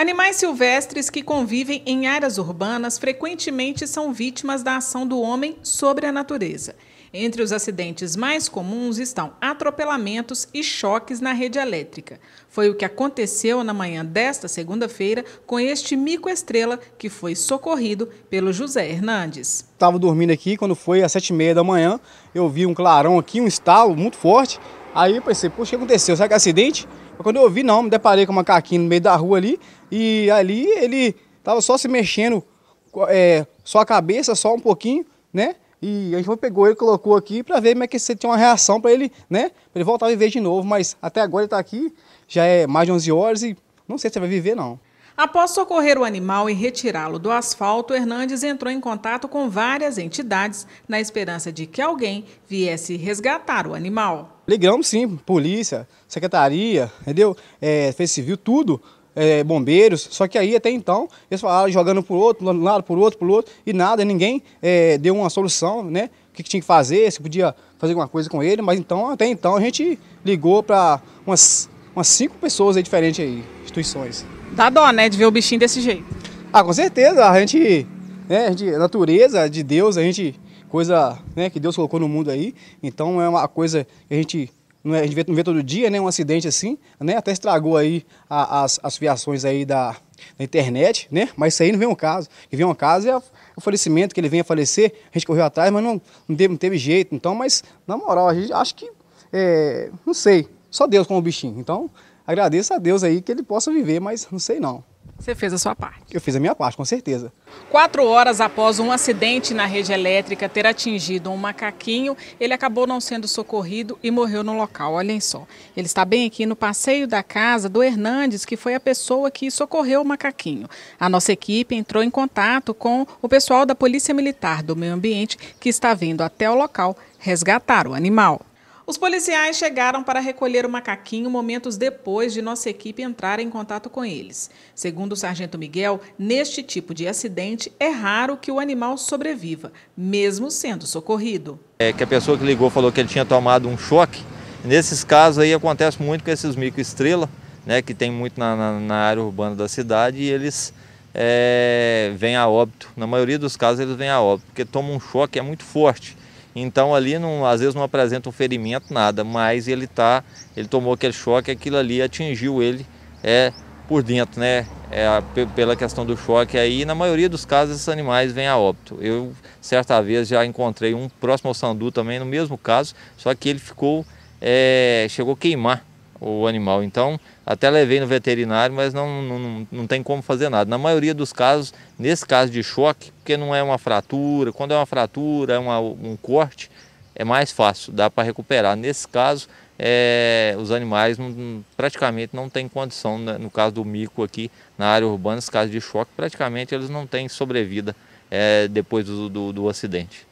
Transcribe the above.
Animais silvestres que convivem em áreas urbanas frequentemente são vítimas da ação do homem sobre a natureza. Entre os acidentes mais comuns estão atropelamentos e choques na rede elétrica. Foi o que aconteceu na manhã desta segunda-feira com este Mico Estrela que foi socorrido pelo José Hernandes. Estava dormindo aqui quando foi às sete e meia da manhã, eu vi um clarão aqui, um estalo muito forte. Aí eu pensei, poxa, o que aconteceu? Será que é acidente? quando eu vi, não, me deparei com uma caquinha no meio da rua ali e ali ele estava só se mexendo, é, só a cabeça, só um pouquinho, né? E a gente pegou ele, colocou aqui para ver como é que se tinha uma reação para ele, né? Pra ele voltar a viver de novo. Mas até agora ele está aqui, já é mais de 11 horas e não sei se vai viver, não. Após socorrer o animal e retirá-lo do asfalto, Hernandes entrou em contato com várias entidades na esperança de que alguém viesse resgatar o animal. Ligamos sim, polícia, secretaria, entendeu? É, fez civil, tudo é, bombeiros, só que aí até então eles falaram ah, jogando por outro, um lado por outro, por outro, e nada, ninguém é, deu uma solução, né? O que, que, tinha que fazer, se podia fazer alguma coisa com ele, mas então até então a gente ligou para umas, umas cinco pessoas aí diferentes aí, instituições. Dá dó, né, de ver o bichinho desse jeito. Ah, com certeza, a gente, né, a, gente, natureza de Deus, a gente, coisa né, que Deus colocou no mundo aí, então é uma coisa que a gente não é, a gente vê, não vê todo dia, né? Um acidente assim, né? Até estragou aí a, as, as fiações aí da, da, internet, né? Mas isso aí não vem um caso. O que vem um caso é o falecimento, que ele a falecer, a gente correu atrás, mas não, não, teve, não teve jeito. Então, mas, na moral, a gente acho que, é, não sei, só Deus com o bichinho. Então, agradeço a Deus aí que ele possa viver, mas não sei não. Você fez a sua parte. Eu fiz a minha parte, com certeza. Quatro horas após um acidente na rede elétrica ter atingido um macaquinho, ele acabou não sendo socorrido e morreu no local. Olhem só. Ele está bem aqui no passeio da casa do Hernandes, que foi a pessoa que socorreu o macaquinho. A nossa equipe entrou em contato com o pessoal da Polícia Militar do Meio Ambiente, que está vindo até o local resgatar o animal. Os policiais chegaram para recolher o macaquinho momentos depois de nossa equipe entrar em contato com eles. Segundo o sargento Miguel, neste tipo de acidente é raro que o animal sobreviva, mesmo sendo socorrido. É que a pessoa que ligou falou que ele tinha tomado um choque. Nesses casos aí acontece muito com esses estrela, né, que tem muito na, na, na área urbana da cidade e eles é, vêm a óbito. Na maioria dos casos eles vêm a óbito, porque tomam um choque, é muito forte. Então ali não, às vezes não apresenta um ferimento, nada, mas ele tá, ele tomou aquele choque, aquilo ali atingiu ele é, por dentro, né? É, pela questão do choque aí, na maioria dos casos esses animais vêm a óbito. Eu certa vez já encontrei um próximo ao sandu também no mesmo caso, só que ele ficou é, chegou a queimar o animal. Então, até levei no veterinário, mas não, não, não tem como fazer nada. Na maioria dos casos, nesse caso de choque, porque não é uma fratura, quando é uma fratura, é uma, um corte, é mais fácil, dá para recuperar. Nesse caso, é, os animais não, praticamente não têm condição, né, no caso do mico aqui na área urbana, nesse caso de choque, praticamente eles não têm sobrevida é, depois do, do, do acidente.